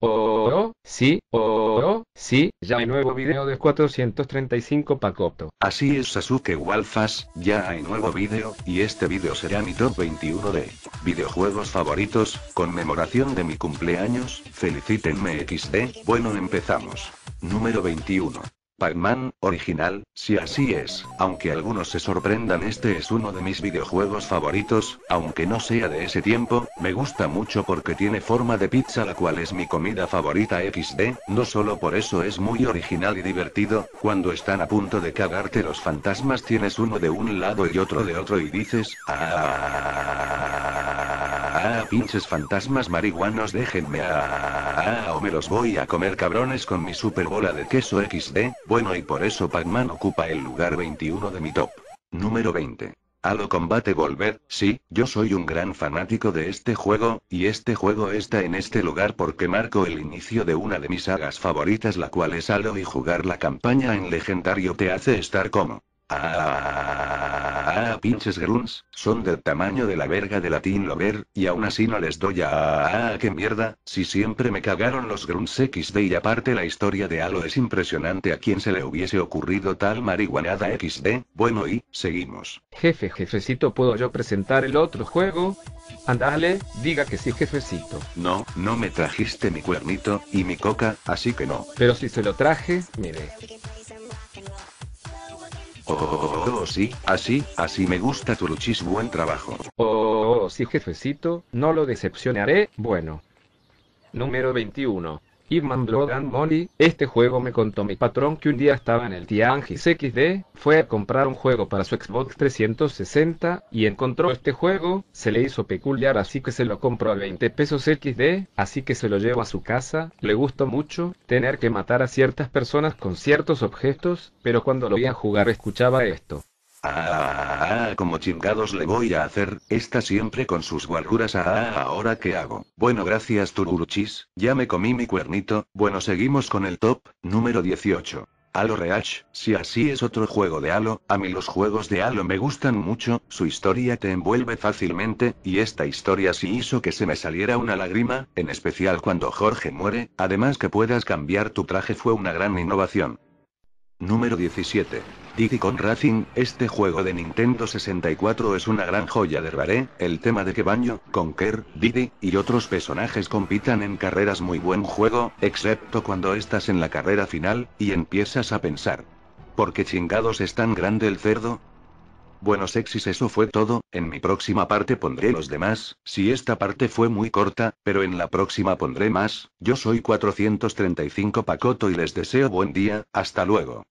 Oh, sí, oh, sí, ya hay nuevo video de 435 Pacoto. Así es Sasuke Walfas, ya hay nuevo video, y este video será mi top 21 de videojuegos favoritos, conmemoración de mi cumpleaños, felicítenme XD, bueno empezamos. Número 21. Pac-Man, original, si así es, aunque algunos se sorprendan este es uno de mis videojuegos favoritos, aunque no sea de ese tiempo, me gusta mucho porque tiene forma de pizza la cual es mi comida favorita XD, no solo por eso es muy original y divertido, cuando están a punto de cagarte los fantasmas tienes uno de un lado y otro de otro y dices, ah ah, pinches fantasmas marihuanos, déjenme, ah, o me los voy a comer cabrones con mi super bola de queso XD. Bueno, y por eso Pac-Man ocupa el lugar 21 de mi top. Número 20. Halo Combate Volver, sí, yo soy un gran fanático de este juego, y este juego está en este lugar porque marco el inicio de una de mis sagas favoritas la cual es Halo y jugar la campaña en legendario te hace estar como... Ah, pinches grunts, son del tamaño de la verga de Latin Lover, y aún así no les doy a... a, mierda, si siempre me cagaron los grunts XD y aparte la historia de Halo es impresionante a quien se le hubiese ocurrido tal marihuanada XD, bueno y, seguimos. Jefe jefecito, ¿puedo yo presentar el otro juego? Andale, diga que sí jefecito. No, no me trajiste mi cuernito, y mi coca, así que no. Pero si se lo traje, mire. Oh, oh, sí, así, así me gusta tu luchis, buen trabajo. Oh, sí, jefecito, no lo decepcionaré, bueno. Número 21. Irman Blood and Money, este juego me contó mi patrón que un día estaba en el Tianjis XD, fue a comprar un juego para su Xbox 360, y encontró este juego, se le hizo peculiar así que se lo compró a 20 pesos XD, así que se lo llevó a su casa, le gustó mucho, tener que matar a ciertas personas con ciertos objetos, pero cuando lo vi a jugar escuchaba esto. Ah, como chingados le voy a hacer, está siempre con sus guarguras. Ah, ahora qué hago. Bueno, gracias Tururuchis, ya me comí mi cuernito. Bueno, seguimos con el top, número 18. Halo Reach, si así es otro juego de Halo, a mí los juegos de Halo me gustan mucho, su historia te envuelve fácilmente, y esta historia sí hizo que se me saliera una lágrima, en especial cuando Jorge muere, además que puedas cambiar tu traje fue una gran innovación. Número 17. Diddy con Racing, este juego de Nintendo 64 es una gran joya de baré el tema de que Baño, Conker, Diddy y otros personajes compitan en carreras muy buen juego, excepto cuando estás en la carrera final, y empiezas a pensar. ¿Por qué chingados es tan grande el cerdo? Bueno sexys eso fue todo, en mi próxima parte pondré los demás, si esta parte fue muy corta, pero en la próxima pondré más, yo soy 435 Pacoto y les deseo buen día, hasta luego.